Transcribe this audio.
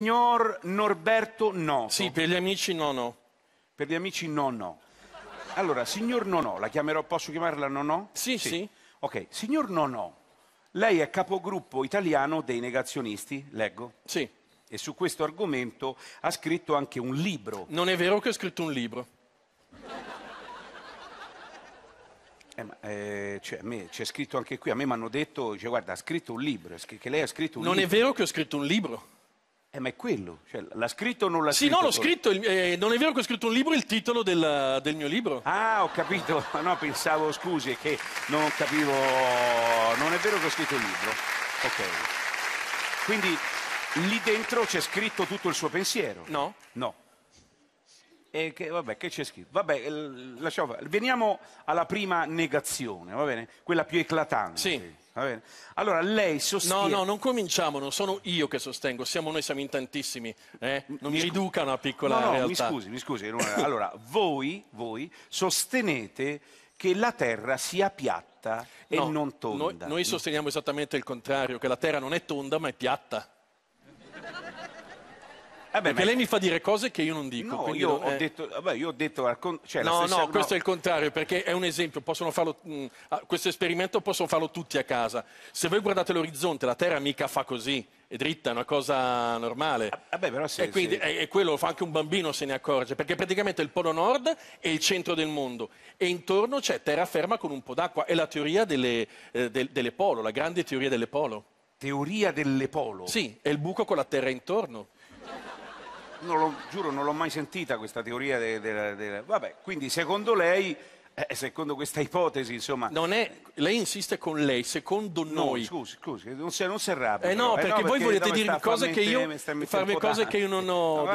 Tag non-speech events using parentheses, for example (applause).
Signor Norberto Nono. Sì, per gli amici no, no. Per gli amici no, no. Allora, signor Nonò, la chiamerò, posso chiamarla Nonò? Sì, sì. sì. Ok, signor Nonò, lei è capogruppo italiano dei negazionisti, leggo? Sì. E su questo argomento ha scritto anche un libro. Non è vero che ho scritto un libro. Eh, ma, eh, cioè, me, c'è scritto anche qui, a me mi hanno detto, cioè, guarda, ha scritto un libro, che lei ha scritto un non libro. Non è vero che ho scritto un libro. Eh, ma è quello, cioè, l'ha scritto o non l'ha sì, scritto? Sì, no, l'ho scritto, eh, non è vero che ho scritto un libro, è il titolo del, del, mio libro. Ah, ho capito, (laughs) no, pensavo, scusi, che non capivo, non è vero che ho scritto il libro. Ok. Quindi lì dentro c'è scritto tutto il suo pensiero? No. No. E che, vabbè, che c'è scritto? Vabbè, eh, lasciamo, veniamo alla prima negazione, va bene? Quella più eclatante. Sì. Va bene. Allora, lei sostiene... No, no, non cominciamo, non sono io che sostengo, siamo noi, siamo in tantissimi. Eh? Non mi, mi riduca una piccola no, no, realtà. mi scusi, mi scusi. Allora, voi, voi sostenete che la Terra sia piatta e non tonda. Noi, noi sosteniamo esattamente il contrario, che la Terra non è tonda ma è piatta. Vabbè, eh perché lei mi fa dire cose che io non dico. No, io, non, ho eh... detto, vabbè, io ho detto... Cioè, no, stessa... no, questo no. è il contrario, perché è un esempio. Farlo, mh, mm, questo esperimento possono farlo tutti a casa. Se voi guardate l'orizzonte, la Terra mica fa così. È dritta, è una cosa normale. Vabbè, ah, ah, però se, e quindi se... è, è quello, anche un bambino se ne accorge, perché praticamente il Polo Nord è il centro del mondo e intorno c'è terraferma con un po' d'acqua. È la teoria delle, eh, del, delle polo, la grande teoria delle polo. Teoria delle polo? Sì, è il buco con la Terra intorno non lo, giuro, non l'ho mai sentita questa teoria. De, de, de, vabbè, quindi secondo lei, eh, eh, secondo questa ipotesi, insomma... Non è, lei insiste con lei, secondo no, noi... scusi, scusi, non si, non si arrabbia. Eh no, eh, perché, eh no, perché voi perché volete dirmi cose, che io, farmi cose che io non (laughs) ho...